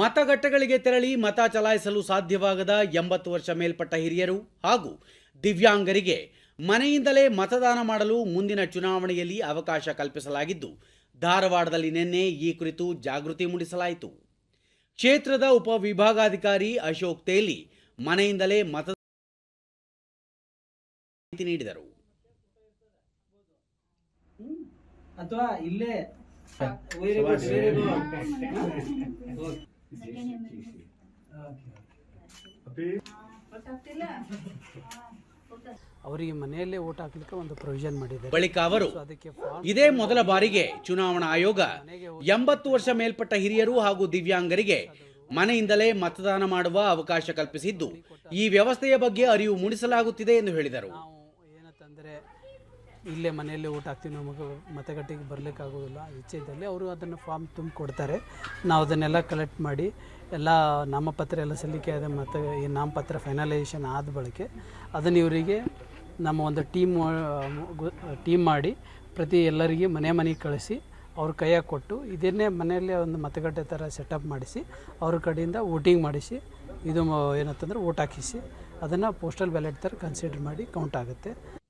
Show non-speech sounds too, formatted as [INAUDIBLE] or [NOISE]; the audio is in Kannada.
ಮತಗಟ್ಟೆಗಳಿಗೆ ತೆರಳಿ ಮತ ಚಲಾಯಿಸಲು ಸಾಧ್ಯವಾಗದ ಎಂಬತ್ತು ವರ್ಷ ಮೇಲ್ಪಟ್ಟ ಹಿರಿಯರು ಹಾಗೂ ದಿವ್ಯಾಂಗರಿಗೆ ಮನೆಯಿಂದಲೇ ಮತದಾನ ಮಾಡಲು ಮುಂದಿನ ಚುನಾವಣೆಯಲ್ಲಿ ಅವಕಾಶ ಕಲ್ಪಿಸಲಾಗಿದ್ದು ಧಾರವಾಡದಲ್ಲಿ ನಿನ್ನೆ ಈ ಕುರಿತು ಜಾಗೃತಿ ಮೂಡಿಸಲಾಯಿತು ಕ್ಷೇತ್ರದ ಉಪವಿಭಾಗಾಧಿಕಾರಿ ಅಶೋಕ್ ತೇಲಿ ಮನೆಯಿಂದಲೇ ಮತ ನೀಡಿದರು ಅಥವಾ ಇಲ್ಲೇ [LAUGHS] ಅವರಿಗೆ ಮನೆಯಲ್ಲೇ ಓಟ್ ಹಾಕಲಿಕ್ಕೆ ಒಂದು ಪ್ರೊವಿಷನ್ ಮಾಡಿದ್ದಾರೆ ಬಳಿಕ ಅವರು ಇದೇ ಮೊದಲ ಬಾರಿಗೆ ಚುನಾವಣಾ ಆಯೋಗ ಎಂಬತ್ತು ವರ್ಷ ಮೇಲ್ಪಟ್ಟ ಹಿರಿಯರು ಹಾಗೂ ದಿವ್ಯಾಂಗರಿಗೆ ಮನೆಯಿಂದಲೇ ಮತದಾನ ಮಾಡುವ ಅವಕಾಶ ಕಲ್ಪಿಸಿದ್ದು ಈ ವ್ಯವಸ್ಥೆಯ ಬಗ್ಗೆ ಅರಿವು ಮೂಡಿಸಲಾಗುತ್ತಿದೆ ಎಂದು ಹೇಳಿದರು ಏನಂತಂದ್ರೆ ಇಲ್ಲೇ ಮನೆಯಲ್ಲೇ ಊಟ ಹಾಕ್ತೀವಿ ನಮಗೆ ಮತಗಟ್ಟೆಗೆ ಬರಲಿಕ್ಕಾಗೋದಿಲ್ಲ ಇಚ್ಛೆದಲ್ಲಿ ಅವರು ಅದನ್ನು ಫಾರ್ಮ್ ತುಂಬಿಕೊಡ್ತಾರೆ ಕೊಡ್ತಾರೆ ನಾವು ಅದನ್ನೆಲ್ಲ ಕಲೆಕ್ಟ್ ಮಾಡಿ ಎಲ್ಲ ನಾಮಪತ್ರ ಎಲ್ಲ ಸಲ್ಲಿಕೆ ಆದ ಮತ ಈ ನಾಮಪತ್ರ ಫೈನಲೈಸೇಷನ್ ಆದ ಬಳಿಕ ಅದನ್ನು ಇವರಿಗೆ ನಮ್ಮ ಒಂದು ಟೀಮ್ ಟೀಮ್ ಮಾಡಿ ಪ್ರತಿ ಎಲ್ಲರಿಗೆ ಮನೆ ಮನೆಗೆ ಕಳಿಸಿ ಅವ್ರ ಕೈಯಾಗಿ ಕೊಟ್ಟು ಇದನ್ನೇ ಮನೆಯಲ್ಲೇ ಒಂದು ಮತಗಟ್ಟೆ ಥರ ಸೆಟಪ್ ಮಾಡಿಸಿ ಅವ್ರ ಕಡೆಯಿಂದ ವೋಟಿಂಗ್ ಮಾಡಿಸಿ ಇದು ಏನಂತಂದ್ರೆ ವೋಟ್ ಹಾಕಿಸಿ ಅದನ್ನು ಪೋಸ್ಟಲ್ ಬ್ಯಾಲೆಟ್ ಥರ ಕನ್ಸಿಡರ್ ಮಾಡಿ ಕೌಂಟ್ ಆಗುತ್ತೆ